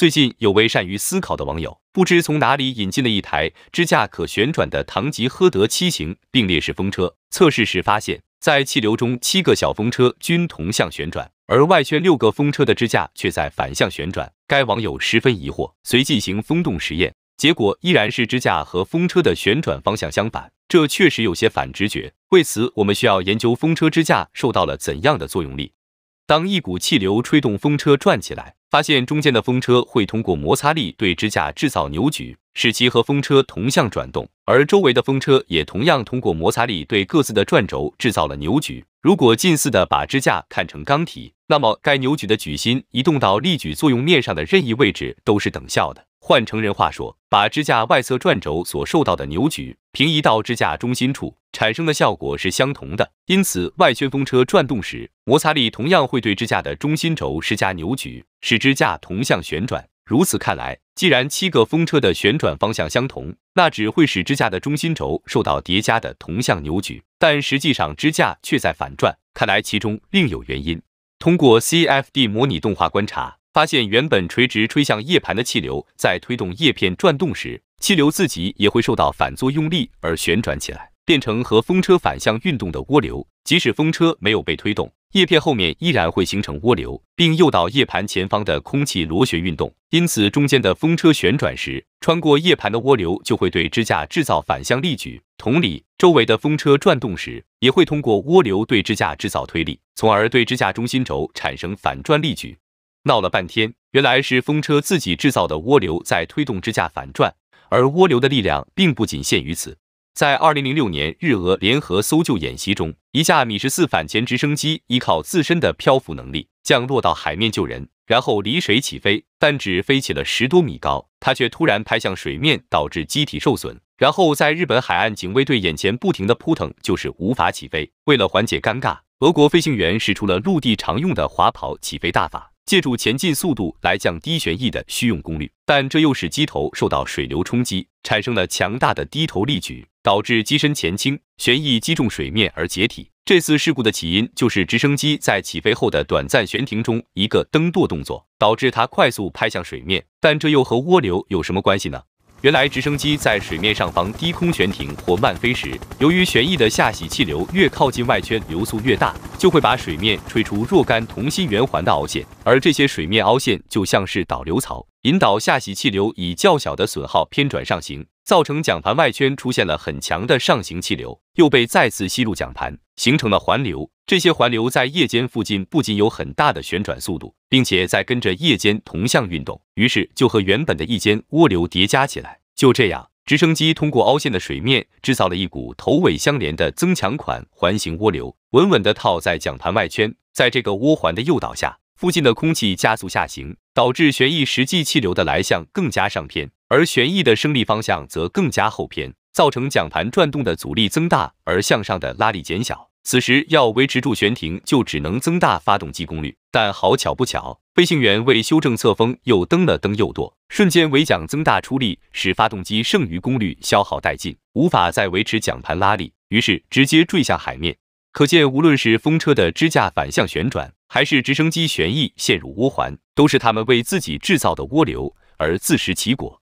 最近有位善于思考的网友，不知从哪里引进了一台支架可旋转的唐吉诃德七型并列式风车。测试时发现，在气流中，七个小风车均同向旋转，而外圈六个风车的支架却在反向旋转。该网友十分疑惑，遂进行风洞实验，结果依然是支架和风车的旋转方向相反，这确实有些反直觉。为此，我们需要研究风车支架受到了怎样的作用力。当一股气流吹动风车转起来，发现中间的风车会通过摩擦力对支架制造扭矩，使其和风车同向转动，而周围的风车也同样通过摩擦力对各自的转轴制造了扭矩。如果近似的把支架看成钢体，那么该扭矩的矩心移动到力矩作用面上的任意位置都是等效的。换成人话说，把支架外侧转轴所受到的扭矩平移到支架中心处，产生的效果是相同的。因此，外圈风车转动时。摩擦力同样会对支架的中心轴施加扭矩，使支架同向旋转。如此看来，既然七个风车的旋转方向相同，那只会使支架的中心轴受到叠加的同向扭矩，但实际上支架却在反转。看来其中另有原因。通过 CFD 模拟动画观察，发现原本垂直吹向叶盘的气流，在推动叶片转动时，气流自己也会受到反作用力而旋转起来，变成和风车反向运动的涡流。即使风车没有被推动。叶片后面依然会形成涡流，并诱导叶盘前方的空气螺旋运动，因此中间的风车旋转时，穿过叶盘的涡流就会对支架制造反向力矩。同理，周围的风车转动时，也会通过涡流对支架制造推力，从而对支架中心轴产生反转力矩。闹了半天，原来是风车自己制造的涡流在推动支架反转，而涡流的力量并不仅限于此。在二零零六年日俄联合搜救演习中，一架米十四反潜直升机依靠自身的漂浮能力降落到海面救人，然后离水起飞，但只飞起了十多米高，它却突然拍向水面，导致机体受损，然后在日本海岸警卫队眼前不停的扑腾，就是无法起飞。为了缓解尴尬，俄国飞行员使出了陆地常用的滑跑起飞大法。借助前进速度来降低旋翼的需用功率，但这又使机头受到水流冲击，产生了强大的低头力矩，导致机身前倾，旋翼击中水面而解体。这次事故的起因就是直升机在起飞后的短暂悬停中，一个蹬舵动作导致它快速拍向水面，但这又和涡流有什么关系呢？原来，直升机在水面上方低空悬停或慢飞时，由于旋翼的下洗气流越靠近外圈流速越大，就会把水面吹出若干同心圆环的凹陷，而这些水面凹陷就像是导流槽，引导下洗气流以较小的损耗偏转上行。造成桨盘外圈出现了很强的上行气流，又被再次吸入桨盘，形成了环流。这些环流在夜间附近不仅有很大的旋转速度，并且在跟着夜间同向运动，于是就和原本的一间涡流叠加起来。就这样，直升机通过凹陷的水面制造了一股头尾相连的增强款环形涡流，稳稳的套在桨盘外圈。在这个涡环的诱导下，附近的空气加速下行，导致旋翼实际气流的来向更加上偏。而旋翼的升力方向则更加后偏，造成桨盘转动的阻力增大，而向上的拉力减小。此时要维持住悬停，就只能增大发动机功率。但好巧不巧，飞行员为修正侧风又蹬了蹬右舵，瞬间尾桨增大出力，使发动机剩余功率消耗殆尽，无法再维持桨盘拉力，于是直接坠下海面。可见，无论是风车的支架反向旋转，还是直升机旋翼陷入涡环，都是他们为自己制造的涡流而自食其果。